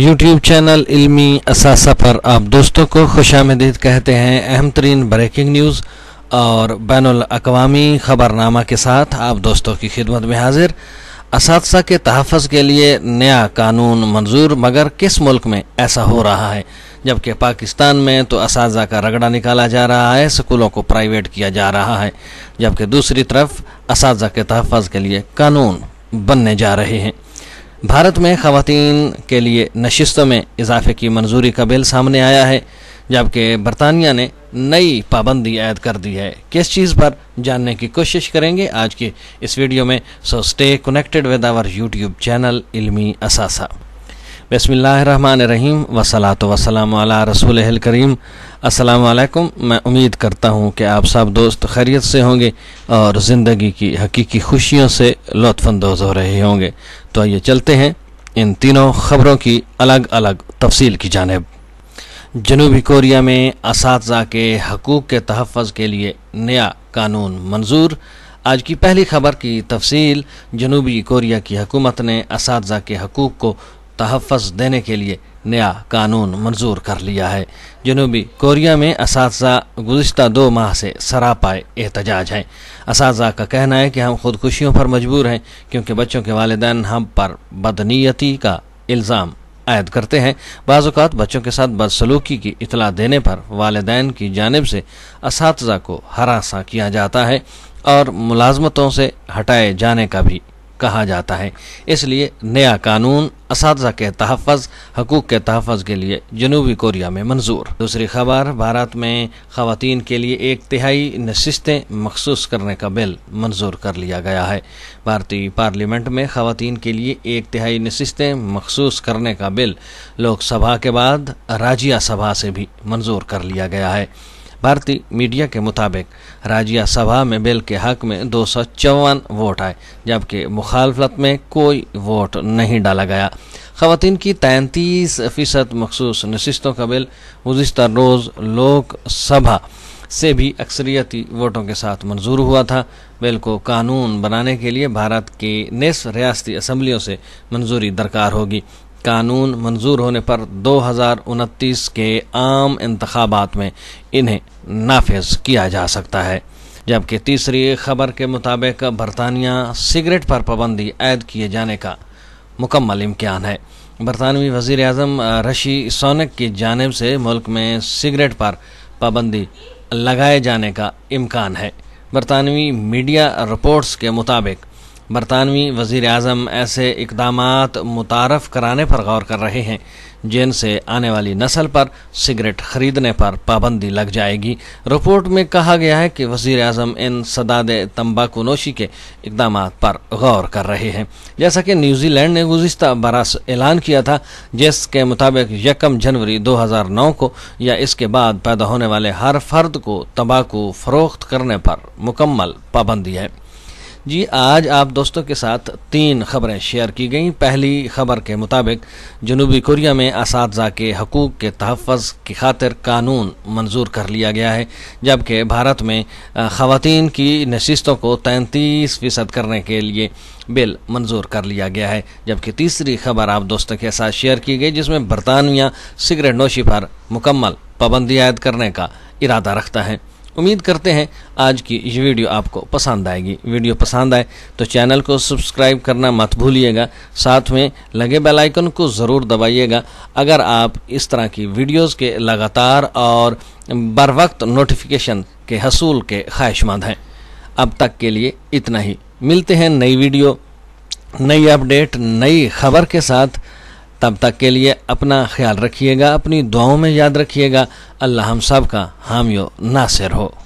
YouTube channel इल्मी असासा पर आप दोस्तों को खुश आमदीद कहते हैं अहम तरीन ब्रेकिंग न्यूज़ और बैन अवी ख़बरनामा के साथ आप दोस्तों की खिदमत में हाजिर इस के तहफ़ के लिए नया कानून मंजूर मगर किस मुल्क में ऐसा हो रहा है जबकि पाकिस्तान में तो इस का रगड़ा निकाला जा रहा है स्कूलों को प्राइवेट किया जा रहा है जबकि दूसरी तरफ इस के तहफ़ के लिए कानून बनने जा रहे हैं भारत में खातन के लिए नशस्तों में इजाफे की मंजूरी का बिल सामने आया है जबकि बरतानिया ने नई पाबंदी आयद कर दी है किस चीज़ पर जानने की कोशिश करेंगे आज के इस वीडियो में so stay connected with our YouTube channel इलमी असासा बसमीम वसलात वसलम रसूल करीम असलकम मैं उम्मीद करता हूँ कि आप सब दोस्त खैरियत से होंगे और ज़िंदगी की हकीकी खुशियों से लुफानंदोज़ हो रहे होंगे तो आइए चलते हैं इन तीनों खबरों की अलग अलग तफसील की जानब जनूबी कोरिया में इस के हकूक़ के तहफ़ के लिए नया कानून मंजूर आज की पहली खबर की तफसील जनूबी कोरिया की हकूमत ने इस के हकूक़ को तहफ़ देने के लिए नया कानून मंजूर कर लिया है जनूबी कोरिया में इस गुज्त दो माह से सरापाए एहतजाज हैं इस का कहना है कि हम खुदकुशियों पर मजबूर हैं क्योंकि बच्चों के वालदान हम पर बदनीयती का इल्ज़ाम आयद करते हैं बाज़ात बच्चों के साथ बदसलूकी की इतला देने पर वालदान की जानब से इस को हरासा किया जाता है और मुलाजमतों से हटाए जाने का भी कहा जाता है इसलिए नया कानून इस के तहफ़ हकूक़ के तहफ़ के लिए जनूबी कोरिया में मंजूर दूसरी खबर भारत में खातन के लिए एक तिहाई नशस्तें मखसूस करने का बिल मंजूर कर लिया गया है भारतीय पार्लियामेंट में ख़वान के लिए एक तिहाई नशस्तें मखसूस करने का बिल लोकसभा के बाद राज्य सभा से भी मंजूर कर लिया गया है भारतीय मीडिया के मुताबिक राज्यसभा में बिल के हक में दो वोट आए जबकि मुखालफत में कोई वोट नहीं डाला गया खातन की तैंतीस फीसद मखसूस नशस्तों का बिल गुजशत रोज़ लोकसभा से भी अक्सरियती वोटों के साथ मंजूर हुआ था बिल को कानून बनाने के लिए भारत के नस्फ रियाती असम्बलियों से मंजूरी दरकार होगी कानून मंजूर होने पर दो हज़ार उनतीस के आम इंतबात में इन्हें नाफज किया जा सकता है जबकि तीसरी खबर के मुताबिक बरतानिया सिगरेट पर पाबंदी ऐद किए जाने का मुकम्मल इम्कान है बरतानवी वजीर अजम रशी सोनक की जानब से मुल्क में सिगरेट पर पाबंदी लगाए जाने का इम्कान है बरतानवी मीडिया रिपोर्ट्स के मुताबिक बरतानवी वजीर अजम ऐसे इकदाम मुतारफ़ कराने पर गौर कर रहे हैं जिनसे आने वाली नस्ल पर सिगरेट खरीदने पर पाबंदी लग जाएगी रिपोर्ट में कहा गया है कि वजीर अजम इन सदाद तम्बाकू नोशी के इकदाम पर गौर कर रहे हैं जैसा कि न्यूजीलैंड ने गुज्त बरस ऐलान किया था जिसके मुताबिक यकम जनवरी दो हज़ार नौ को या इसके बाद पैदा होने वाले हर फर्द को तम्बाकू फरोख्त करने पर मुकम्मल पाबंदी है जी आज आप दोस्तों के साथ तीन खबरें शेयर की गई पहली खबर के मुताबिक जनूबी कोरिया में इस के हकूक़ के तहफ़ की खातिर कानून मंजूर कर लिया गया है जबकि भारत में ख़वान की नशस्तों को तैंतीस फ़ीसद करने के लिए बिल मंजूर कर लिया गया है जबकि तीसरी खबर आप दोस्तों के साथ शेयर की गई जिसमें बरतानिया सिगरेट नोशी पर मुकम्मल पाबंदी आयद करने का इरादा रखता है उम्मीद करते हैं आज की ये वीडियो आपको पसंद आएगी वीडियो पसंद आए तो चैनल को सब्सक्राइब करना मत भूलिएगा साथ में लगे बेल आइकन को ज़रूर दबाइएगा अगर आप इस तरह की वीडियोस के लगातार और बर वक्त नोटिफिकेशन के हसूल के ख्वाहिशमंद हैं अब तक के लिए इतना ही मिलते हैं नई वीडियो नई अपडेट नई खबर के साथ तब तक के लिए अपना ख्याल रखिएगा अपनी दुआओं में याद रखिएगा अल्लाह हम सब का हामियो नासिर हो